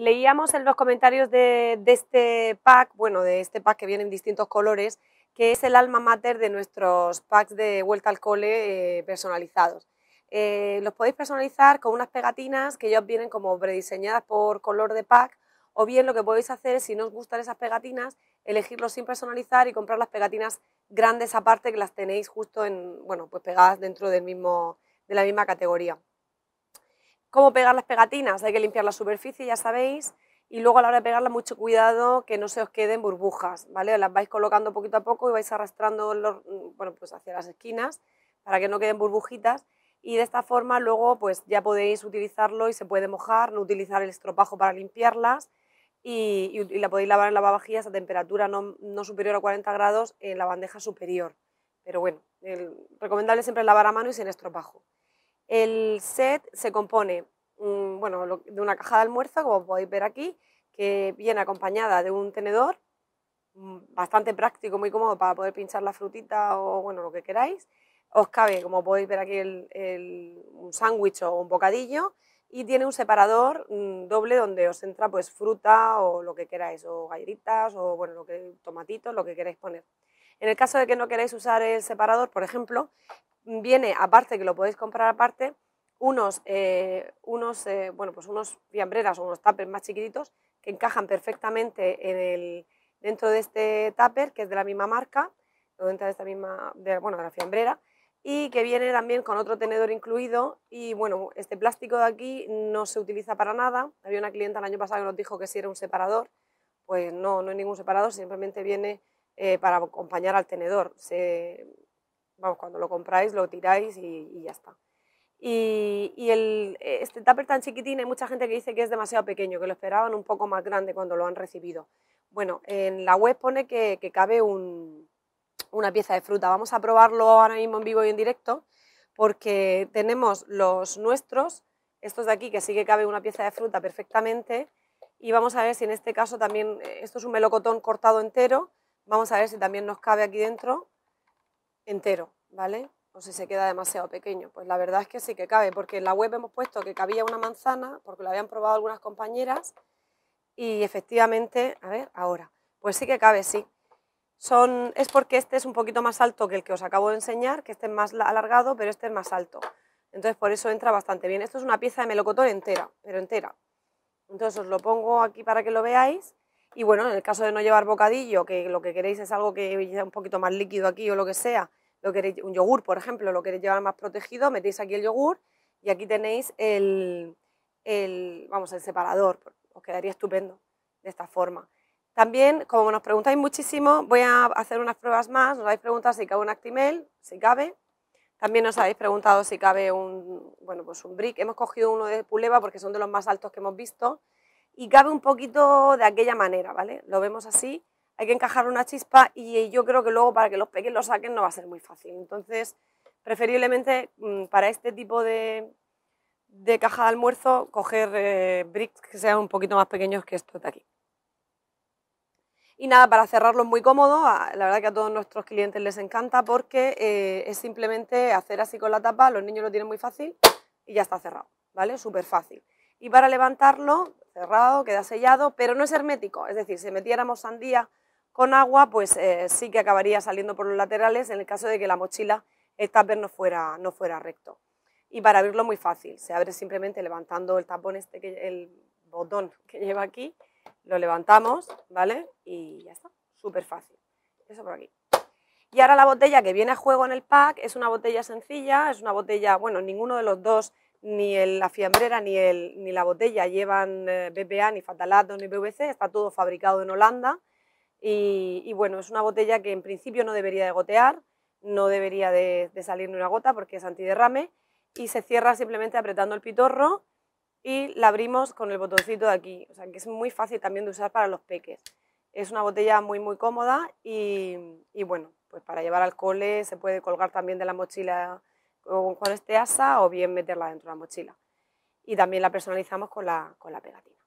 Leíamos en los comentarios de, este pack, bueno, de este pack que viene en distintos colores, que es el alma mater de nuestros packs de vuelta al cole eh, personalizados. Eh, los podéis personalizar con unas pegatinas que ya os vienen como prediseñadas por color de pack o bien lo que podéis hacer si no os gustan esas pegatinas, elegirlos sin personalizar y comprar las pegatinas grandes aparte que las tenéis justo en, bueno, pues pegadas dentro del mismo, de la misma categoría cómo pegar las pegatinas, hay que limpiar la superficie, ya sabéis, y luego a la hora de pegarla mucho cuidado que no se os queden burbujas, ¿vale? Las vais colocando poquito a poco y vais arrastrando los, mm, bueno, pues hacia las esquinas para que no queden burbujitas y de esta forma luego pues ya podéis utilizarlo y se puede mojar, no utilizar el estropajo para limpiarlas y, la podéis lavar en lavavajillas a temperatura no, superior a 40 grados en la bandeja superior. Pero bueno, el, recomendable siempre lavar a mano y sin estropajo. El set se compone mm, bueno, de una caja de almuerzo, como podéis ver aquí, que viene acompañada de un tenedor, mm, bastante práctico, muy cómodo para poder pinchar la frutita o bueno, lo que queráis. Os cabe, como podéis ver aquí, el, un sándwich o un bocadillo y tiene un separador mm, doble donde os entra pues fruta o lo que queráis, o galletitas o bueno, lo que, tomatitos, lo que queráis poner. En el caso de que no queráis usar el separador, por ejemplo, viene aparte, que lo podéis comprar aparte, unos, eh, unos, eh, bueno, pues unos fiambreras o unos tuppers más chiquititos que encajan perfectamente dentro de este tupper, que es de la misma marca, o dentro de esta misma, bueno, de la fiambrera, y que viene también con otro tenedor incluido y bueno, este plástico de aquí no se utiliza para nada. Había una clienta el año pasado que nos dijo que si era un separador, pues no, no es ningún separador, simplemente viene eh, para acompañar al tenedor. vamos, cuando lo compráis, lo tiráis y, ya está. Y, el, este tupper tan chiquitín, hay mucha gente que dice que es demasiado pequeño, que lo esperaban un poco más grande cuando lo han recibido. Bueno, en la web pone que, cabe una pieza de fruta. Vamos a probarlo ahora mismo en vivo y en directo, porque tenemos los nuestros, estos de aquí, que sí que cabe una pieza de fruta perfectamente, y vamos a ver si en este caso también, eh, esto es un melocotón cortado entero, Vamos a ver si también nos cabe aquí dentro entero, ¿vale? O si se queda demasiado pequeño. Pues la verdad es que sí que cabe, porque en la web hemos puesto que cabía una manzana, porque lo habían probado algunas compañeras, y efectivamente, a ver, ahora, pues sí que cabe, sí. Son, es porque este es un poquito más alto que el que os acabo de enseñar, que este es más alargado, pero este es más alto. Entonces por eso entra bastante bien. Esto es una pieza de melocotón entera, pero entera. Entonces os lo pongo aquí para que lo veáis y bueno, en el caso de no llevar bocadillo, que lo que queréis es algo que sea un poquito más líquido aquí o lo que sea, lo queréis, un yogur, por ejemplo, lo queréis llevar más protegido, metéis aquí el yogur y aquí tenéis el, vamos, el separador. Os quedaría estupendo de esta forma. También, como nos preguntáis muchísimo, voy a hacer unas pruebas más. Nos habéis preguntado si cabe un Actimel, si cabe. También nos habéis preguntado si cabe un, bueno, pues un brick. Hemos cogido uno de Puleva porque son de los más altos que hemos visto y cabe un poquito de aquella manera, ¿vale? Lo vemos así, hay que encajar una chispa y yo creo que luego para que los pequeños lo saquen no va a ser muy fácil. Entonces, preferiblemente mm, para este tipo de, caja de almuerzo, coger eh, bricks que sean un poquito más pequeños que estos de aquí. Y nada, para cerrarlo muy cómodo, la verdad que a todos nuestros clientes les encanta porque eh, es simplemente hacer así con la tapa, los niños lo tienen muy fácil y ya está cerrado, ¿vale? Súper fácil. Y para levantarlo cerrado, queda sellado, pero no es hermético. Es decir, si metiéramos sandía con agua, pues eh, sí que acabaría saliendo por los laterales en el caso de que la mochila, el tupper no fuera, no fuera recto. Y para abrirlo muy fácil, se abre simplemente levantando el tapón este, que, el botón que lleva aquí, lo levantamos, ¿vale? Y ya está, súper fácil. Eso por aquí. Y ahora la botella que viene a juego en el pack es una botella sencilla, es una botella, bueno, ninguno de los dos ni el, la fiambrera ni, el, ni la botella llevan eh, BPA, ni fatalato, ni PVC, está todo fabricado en Holanda y, bueno, es una botella que en principio no debería de gotear, no debería de, salir ni una gota porque es antiderrame y se cierra simplemente apretando el pitorro y la abrimos con el botoncito de aquí, o sea que es muy fácil también de usar para los peques. Es una botella muy muy cómoda y, y bueno, pues para llevar al cole se puede colgar también de la mochila con, este asa o bien meterla dentro de la mochila. Y también la personalizamos con la, con la pegatina.